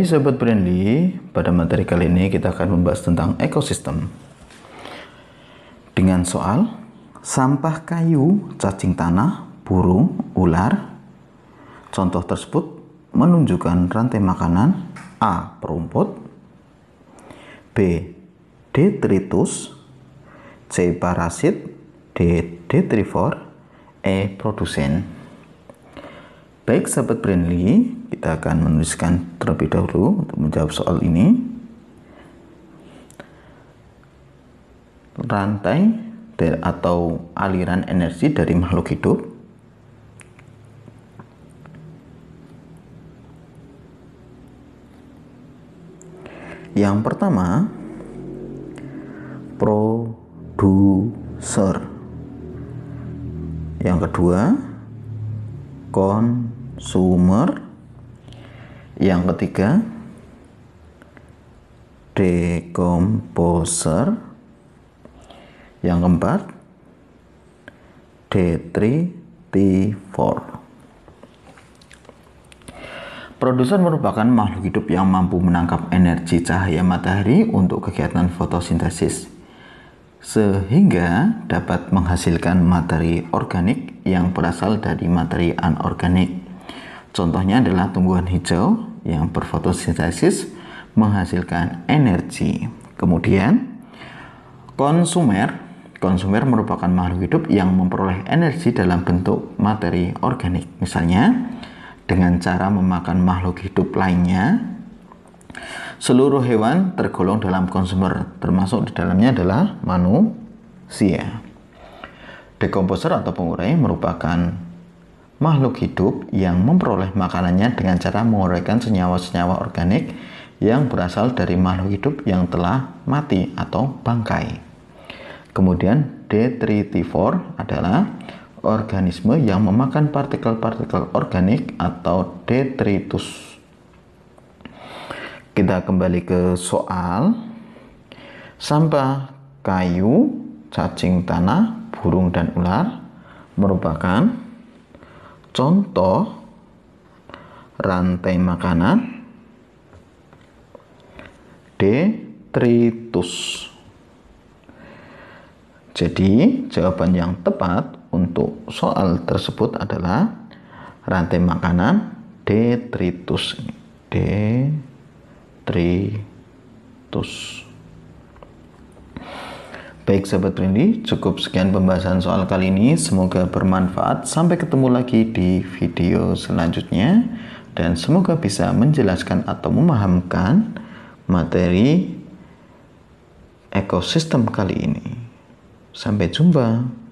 Hai Sobat Brandly, pada materi kali ini kita akan membahas tentang ekosistem. Dengan soal, sampah kayu, cacing tanah, burung, ular. Contoh tersebut menunjukkan rantai makanan A. Perumput B. Detritus C. Parasit D. detrivor E. Produsen Baik sahabat Brandly, kita akan menuliskan terlebih dahulu untuk menjawab soal ini. Rantai atau aliran energi dari makhluk hidup Yang pertama, produser. Yang kedua, kon sumer, Yang ketiga, dekomposer. Yang keempat, D3 T4 Produsen merupakan makhluk hidup yang mampu menangkap energi cahaya matahari untuk kegiatan fotosintesis, sehingga dapat menghasilkan materi organik yang berasal dari materi anorganik. Contohnya adalah tumbuhan hijau yang berfotosintesis menghasilkan energi. Kemudian konsumer Konsumer merupakan makhluk hidup yang memperoleh energi dalam bentuk materi organik. Misalnya, dengan cara memakan makhluk hidup lainnya, seluruh hewan tergolong dalam konsumer, termasuk di dalamnya adalah manusia. Dekomposer atau pengurai merupakan makhluk hidup yang memperoleh makanannya dengan cara menguraikan senyawa-senyawa organik yang berasal dari makhluk hidup yang telah mati atau bangkai. Kemudian detritifor adalah organisme yang memakan partikel-partikel organik atau detritus. Kita kembali ke soal. Sampah kayu, cacing tanah, burung dan ular merupakan Contoh rantai makanan detritus. Jadi, jawaban yang tepat untuk soal tersebut adalah rantai makanan detritus. Detritus. Baik sahabat Prindi, cukup sekian pembahasan soal kali ini. Semoga bermanfaat. Sampai ketemu lagi di video selanjutnya. Dan semoga bisa menjelaskan atau memahamkan materi ekosistem kali ini. Sampai jumpa.